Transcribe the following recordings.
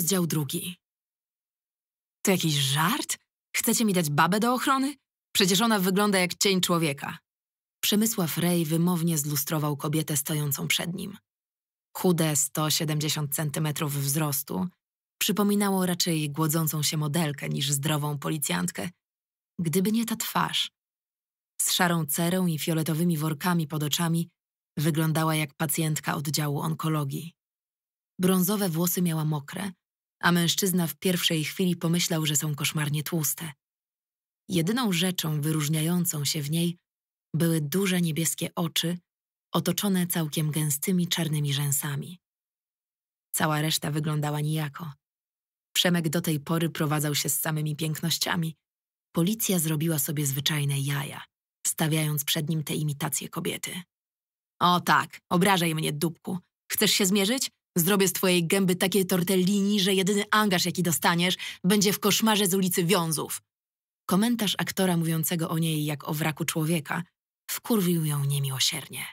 Rozdział drugi. To jakiś żart? Chcecie mi dać babę do ochrony? Przecież ona wygląda jak cień człowieka. Przemysław Rej wymownie zlustrował kobietę stojącą przed nim. Chude 170 cm wzrostu przypominało raczej głodzącą się modelkę niż zdrową policjantkę, gdyby nie ta twarz. Z szarą cerą i fioletowymi workami pod oczami wyglądała jak pacjentka oddziału onkologii. Brązowe włosy miała mokre, a mężczyzna w pierwszej chwili pomyślał, że są koszmarnie tłuste. Jedyną rzeczą wyróżniającą się w niej były duże niebieskie oczy, otoczone całkiem gęstymi czarnymi rzęsami. Cała reszta wyglądała nijako. Przemek do tej pory prowadzał się z samymi pięknościami. Policja zrobiła sobie zwyczajne jaja, stawiając przed nim te imitacje kobiety. O tak, obrażaj mnie, dupku. Chcesz się zmierzyć? Zrobię z twojej gęby takie tortellini, że jedyny angaż, jaki dostaniesz, będzie w koszmarze z ulicy Wiązów. Komentarz aktora mówiącego o niej jak o wraku człowieka wkurwił ją niemiłosiernie.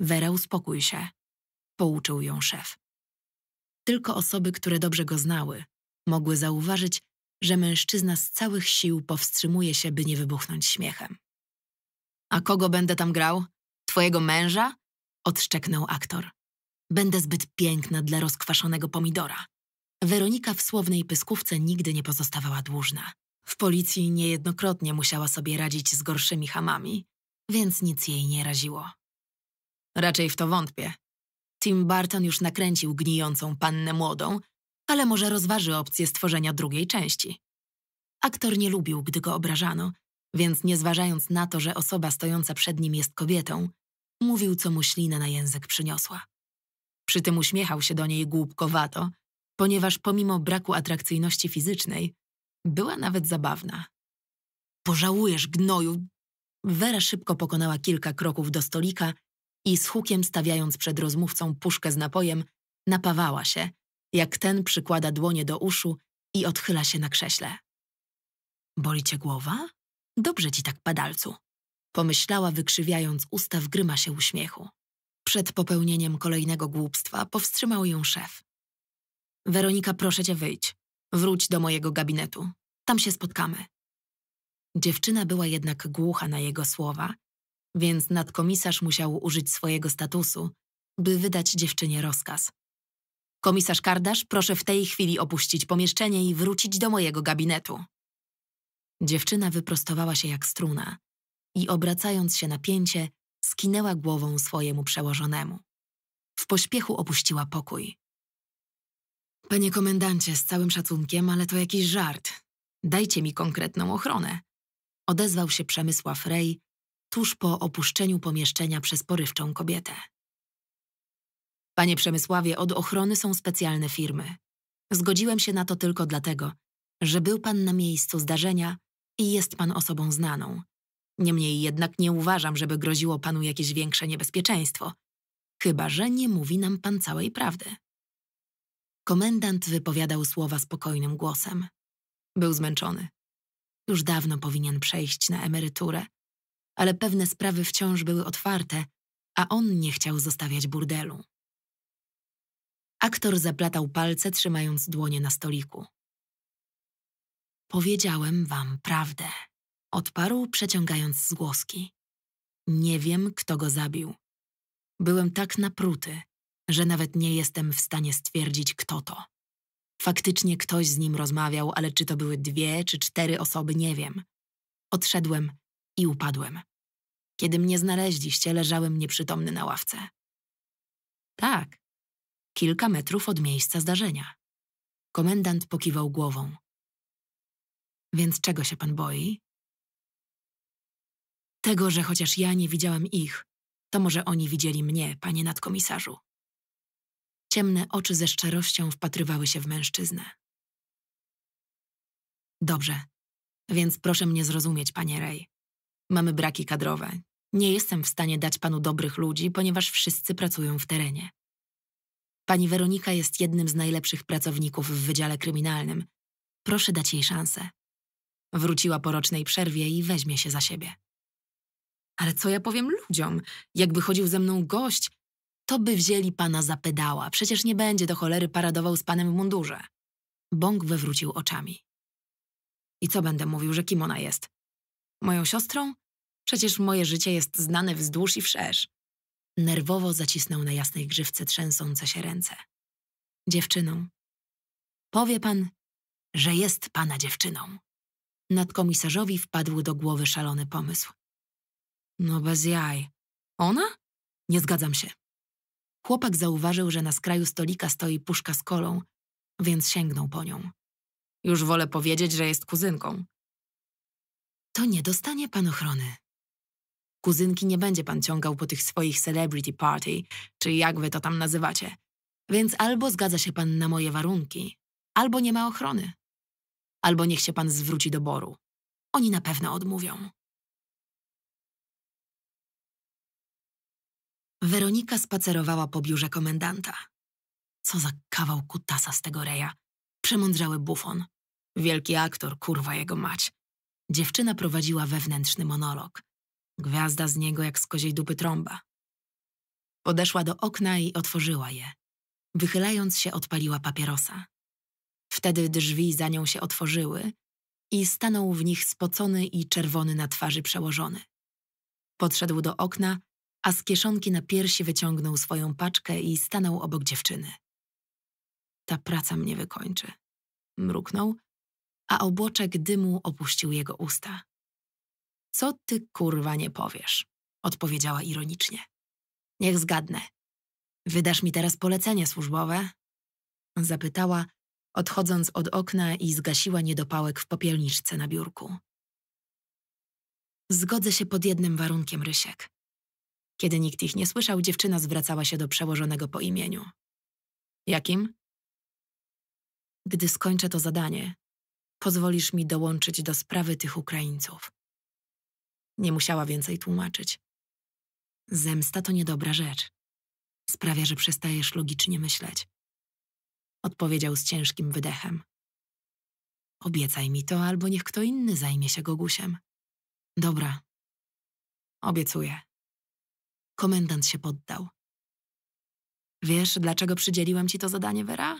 Wera, uspokój się, pouczył ją szef. Tylko osoby, które dobrze go znały, mogły zauważyć, że mężczyzna z całych sił powstrzymuje się, by nie wybuchnąć śmiechem. A kogo będę tam grał? Twojego męża? odszczeknął aktor. Będę zbyt piękna dla rozkwaszonego pomidora. Weronika w słownej pyskówce nigdy nie pozostawała dłużna. W policji niejednokrotnie musiała sobie radzić z gorszymi hamami, więc nic jej nie raziło. Raczej w to wątpię. Tim Barton już nakręcił gnijącą pannę młodą, ale może rozważy opcję stworzenia drugiej części. Aktor nie lubił, gdy go obrażano, więc nie zważając na to, że osoba stojąca przed nim jest kobietą, mówił, co mu ślina na język przyniosła. Przy tym uśmiechał się do niej głupkowato, ponieważ pomimo braku atrakcyjności fizycznej, była nawet zabawna. Pożałujesz gnoju! Wera szybko pokonała kilka kroków do stolika i z hukiem stawiając przed rozmówcą puszkę z napojem, napawała się, jak ten przykłada dłonie do uszu i odchyla się na krześle. Boli cię głowa? Dobrze ci tak, padalcu. Pomyślała, wykrzywiając usta w grymasie uśmiechu przed popełnieniem kolejnego głupstwa powstrzymał ją szef. Weronika, proszę cię wyjść, Wróć do mojego gabinetu. Tam się spotkamy. Dziewczyna była jednak głucha na jego słowa, więc nadkomisarz musiał użyć swojego statusu, by wydać dziewczynie rozkaz. Komisarz Kardasz, proszę w tej chwili opuścić pomieszczenie i wrócić do mojego gabinetu. Dziewczyna wyprostowała się jak struna i obracając się na pięcie, skinęła głową swojemu przełożonemu. W pośpiechu opuściła pokój. Panie komendancie, z całym szacunkiem, ale to jakiś żart. Dajcie mi konkretną ochronę. Odezwał się Przemysław Rej tuż po opuszczeniu pomieszczenia przez porywczą kobietę. Panie Przemysławie, od ochrony są specjalne firmy. Zgodziłem się na to tylko dlatego, że był pan na miejscu zdarzenia i jest pan osobą znaną, Niemniej jednak nie uważam, żeby groziło panu jakieś większe niebezpieczeństwo. Chyba, że nie mówi nam pan całej prawdy. Komendant wypowiadał słowa spokojnym głosem. Był zmęczony. Już dawno powinien przejść na emeryturę, ale pewne sprawy wciąż były otwarte, a on nie chciał zostawiać burdelu. Aktor zaplatał palce, trzymając dłonie na stoliku. Powiedziałem wam prawdę. Odparł, przeciągając zgłoski. Nie wiem, kto go zabił. Byłem tak napruty, że nawet nie jestem w stanie stwierdzić, kto to. Faktycznie ktoś z nim rozmawiał, ale czy to były dwie czy cztery osoby, nie wiem. Odszedłem i upadłem. Kiedy mnie znaleźliście, leżałem nieprzytomny na ławce. Tak, kilka metrów od miejsca zdarzenia. Komendant pokiwał głową. Więc czego się pan boi? Tego, że chociaż ja nie widziałam ich, to może oni widzieli mnie, panie nadkomisarzu. Ciemne oczy ze szczerością wpatrywały się w mężczyznę. Dobrze, więc proszę mnie zrozumieć, panie Rej. Mamy braki kadrowe. Nie jestem w stanie dać panu dobrych ludzi, ponieważ wszyscy pracują w terenie. Pani Weronika jest jednym z najlepszych pracowników w Wydziale Kryminalnym. Proszę dać jej szansę. Wróciła po rocznej przerwie i weźmie się za siebie. Ale co ja powiem ludziom? Jakby chodził ze mną gość, to by wzięli pana za pedała. Przecież nie będzie do cholery paradował z panem w mundurze. Bąk wywrócił oczami. I co będę mówił, że kim ona jest? Moją siostrą? Przecież moje życie jest znane wzdłuż i wszerz. Nerwowo zacisnął na jasnej grzywce trzęsące się ręce. Dziewczyną. Powie pan, że jest pana dziewczyną. Nadkomisarzowi wpadł do głowy szalony pomysł. No bez jaj. Ona? Nie zgadzam się. Chłopak zauważył, że na skraju stolika stoi puszka z kolą, więc sięgnął po nią. Już wolę powiedzieć, że jest kuzynką. To nie dostanie pan ochrony. Kuzynki nie będzie pan ciągał po tych swoich celebrity party, czy jak wy to tam nazywacie. Więc albo zgadza się pan na moje warunki, albo nie ma ochrony. Albo niech się pan zwróci do boru. Oni na pewno odmówią. Weronika spacerowała po biurze komendanta. Co za kawał kutasa z tego reja. Przemądrzały bufon. Wielki aktor, kurwa jego mać. Dziewczyna prowadziła wewnętrzny monolog. Gwiazda z niego jak z koziej dupy trąba. Podeszła do okna i otworzyła je. Wychylając się odpaliła papierosa. Wtedy drzwi za nią się otworzyły i stanął w nich spocony i czerwony na twarzy przełożony. Podszedł do okna a z kieszonki na piersi wyciągnął swoją paczkę i stanął obok dziewczyny. Ta praca mnie wykończy. Mruknął, a obłoczek dymu opuścił jego usta. Co ty kurwa nie powiesz? Odpowiedziała ironicznie. Niech zgadnę. Wydasz mi teraz polecenie służbowe? Zapytała, odchodząc od okna i zgasiła niedopałek w popielniczce na biurku. Zgodzę się pod jednym warunkiem, Rysiek. Kiedy nikt ich nie słyszał, dziewczyna zwracała się do przełożonego po imieniu. Jakim? Gdy skończę to zadanie, pozwolisz mi dołączyć do sprawy tych Ukraińców. Nie musiała więcej tłumaczyć. Zemsta to niedobra rzecz. Sprawia, że przestajesz logicznie myśleć. Odpowiedział z ciężkim wydechem. Obiecaj mi to, albo niech kto inny zajmie się Gogusiem. Dobra. Obiecuję. Komendant się poddał. Wiesz, dlaczego przydzieliłam ci to zadanie, Vera?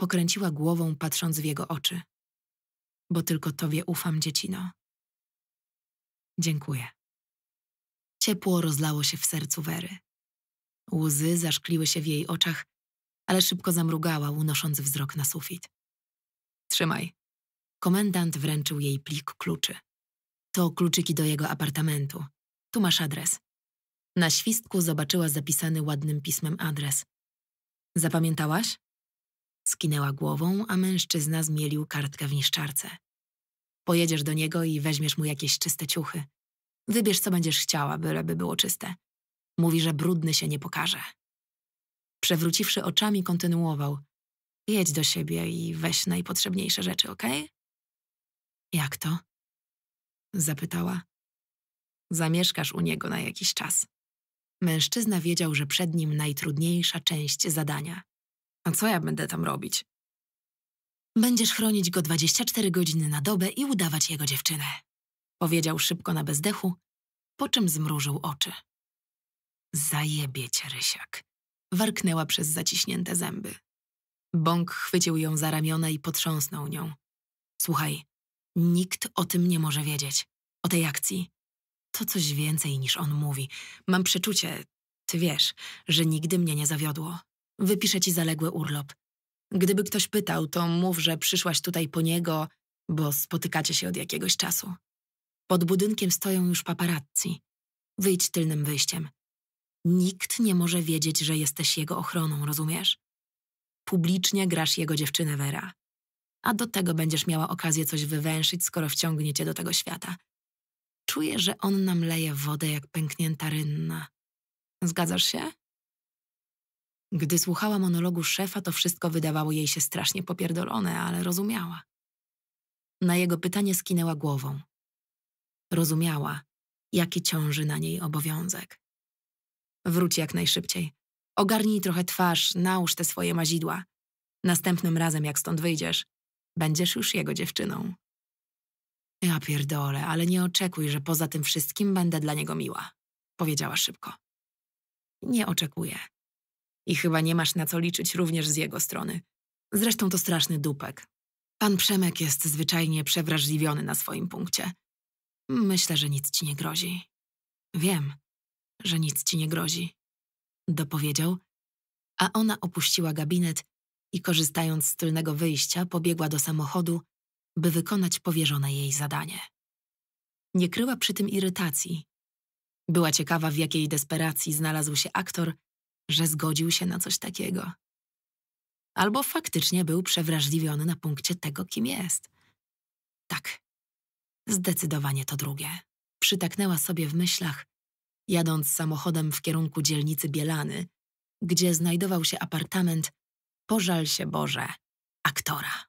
Pokręciła głową, patrząc w jego oczy. Bo tylko tobie ufam, dziecino. Dziękuję. Ciepło rozlało się w sercu Wery. Łzy zaszkliły się w jej oczach, ale szybko zamrugała, unosząc wzrok na sufit. Trzymaj. Komendant wręczył jej plik kluczy. To kluczyki do jego apartamentu. Tu masz adres. Na świstku zobaczyła zapisany ładnym pismem adres. Zapamiętałaś? Skinęła głową, a mężczyzna zmielił kartkę w niszczarce. Pojedziesz do niego i weźmiesz mu jakieś czyste ciuchy. Wybierz, co będziesz chciała, byleby było czyste. Mówi, że brudny się nie pokaże. Przewróciwszy oczami, kontynuował. Jedź do siebie i weź najpotrzebniejsze rzeczy, okej? Okay? Jak to? Zapytała. Zamieszkasz u niego na jakiś czas. Mężczyzna wiedział, że przed nim najtrudniejsza część zadania. A co ja będę tam robić? Będziesz chronić go 24 godziny na dobę i udawać jego dziewczynę. Powiedział szybko na bezdechu, po czym zmrużył oczy. Zajebie cię, Rysiak. Warknęła przez zaciśnięte zęby. Bąk chwycił ją za ramiona i potrząsnął nią. Słuchaj, nikt o tym nie może wiedzieć. O tej akcji. To coś więcej niż on mówi. Mam przeczucie, ty wiesz, że nigdy mnie nie zawiodło. Wypiszę ci zaległy urlop. Gdyby ktoś pytał, to mów, że przyszłaś tutaj po niego, bo spotykacie się od jakiegoś czasu. Pod budynkiem stoją już paparazzi. Wyjdź tylnym wyjściem. Nikt nie może wiedzieć, że jesteś jego ochroną, rozumiesz? Publicznie grasz jego dziewczynę Vera. A do tego będziesz miała okazję coś wywęszyć, skoro wciągnie cię do tego świata. Czuję, że on nam leje wodę jak pęknięta rynna. Zgadzasz się? Gdy słuchała monologu szefa, to wszystko wydawało jej się strasznie popierdolone, ale rozumiała. Na jego pytanie skinęła głową. Rozumiała, jaki ciąży na niej obowiązek. Wróć jak najszybciej. Ogarnij trochę twarz, nałóż te swoje mazidła. Następnym razem, jak stąd wyjdziesz, będziesz już jego dziewczyną. Ja pierdolę, ale nie oczekuj, że poza tym wszystkim będę dla niego miła, powiedziała szybko. Nie oczekuję. I chyba nie masz na co liczyć również z jego strony. Zresztą to straszny dupek. Pan Przemek jest zwyczajnie przewrażliwiony na swoim punkcie. Myślę, że nic ci nie grozi. Wiem, że nic ci nie grozi. Dopowiedział, a ona opuściła gabinet i korzystając z tylnego wyjścia pobiegła do samochodu, by wykonać powierzone jej zadanie. Nie kryła przy tym irytacji. Była ciekawa, w jakiej desperacji znalazł się aktor, że zgodził się na coś takiego. Albo faktycznie był przewrażliwiony na punkcie tego, kim jest. Tak, zdecydowanie to drugie. Przytaknęła sobie w myślach, jadąc samochodem w kierunku dzielnicy Bielany, gdzie znajdował się apartament, pożal się Boże, aktora.